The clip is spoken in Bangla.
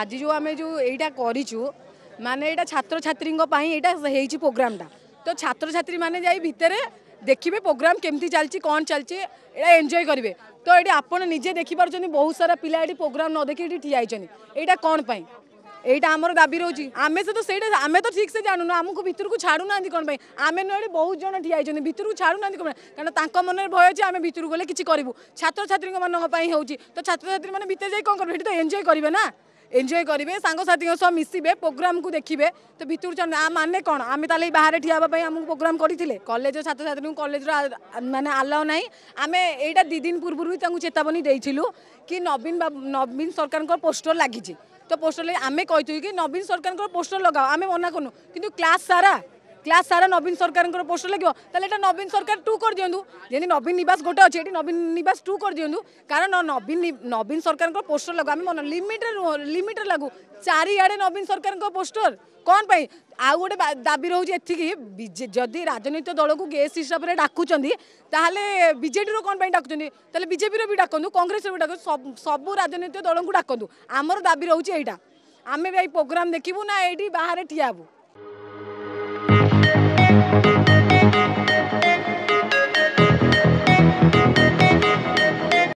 আজি যে আমি যে এইটা করছু মানে এটা ছাত্রছাত্রী এটা হয়েছি প্রোগ্রামটা তো ছাত্রছাত্রী মানে যাই ভিতরে দেখবে প্রোগ্রাম কমিটি চালছি কম চালছি এটা এনজয় করবে তো এটি আপনার নিজে দেখিপারছেন বহু সারা পিলা এটি প্রোগ্রাম ন দেখি এটি ঠিয়া হয়েছেন এইটা কম পাই এইটা আমার দাবি রয়েছে আমি সে তো সেইটা আমি তো ঠিক সে জাণু না আমি ভিতরক ছাড়ু না কোণ পাই আমি নয় বহু জন ঠিয়া হয়েছেন ভিতরক ছাড়ু না কোণ কারণ তাঁর মনে ভয় আছে আমি ভিতরক গেলে কিছু করবু ছাত্রছাত্রী মানুষ হচ্ছে তো ছাত্রছাত্রী মানে ভিতরে যাই কম করবে এটি তো এনজয় করবে না ଏନ୍ଜୟ କରିବେ ସାଙ୍ଗସାଥିଙ୍କ ସହ ମିଶିବେ ପ୍ରୋଗ୍ରାମକୁ ଦେଖିବେ ତ ଭିତରୁଛନ୍ତି ମାନେ କ'ଣ ଆମେ ତାହେଲେ ବାହାରେ ଠିଆ ହେବା ପାଇଁ ଆମକୁ ପ୍ରୋଗ୍ରାମ କରିଥିଲେ କଲେଜର ଛାତ୍ରଛାତ୍ରୀଙ୍କୁ କଲେଜର ମାନେ ଆଲାଓ ନାହିଁ ଆମେ ଏଇଟା ଦୁଇ ଦିନ ପୂର୍ବରୁ ବି ତାଙ୍କୁ ଚେତାବନୀ ଦେଇଥିଲୁ କି ନବୀନ ବାବୁ ନବୀନ ସରକାରଙ୍କର ପୋଷ୍ଟର ଲାଗିଛି ତ ପୋଷ୍ଟର ଲାଗି ଆମେ କହିଛୁ କି ନବୀନ ସରକାରଙ୍କର ପୋଷ୍ଟର ଲଗାଅ ଆମେ ମନା କରୁନୁ କିନ୍ତୁ କ୍ଲାସ୍ ସାରା ক্লাস সারা নবীন সরকারের পোস্টর লাগবে তাহলে এটা নবীন সরকার টু করে দিও যেমনি নবীন নিবাস গোটে অছে এটি নবীন নিবাস টু করে দিও কারণ নবীন নবীন সরকারের পোস্টর লাগু আমি মনে লিমিটে লিমিটে লাগু চারিআড়ে নবীন সরকারের পোস্টর কম পাই আউ গোটে দাবি রয়েছে এটিকি যদি রাজনৈতিক দলকু গেস্ট হিসাবে ডাকুচার তাহলে বিজেডির কম পাই ডাকুচার তাহলে বিজেপির বি ডাকু কংগ্রেসর বি ডাকু সবু রাজনৈতিক দলকু ডাকু আমার দাবি রয়েছে এইটা আমি এই প্রোগ্রাম দেখবু না এইটি বাহারে ঠিয়া হবু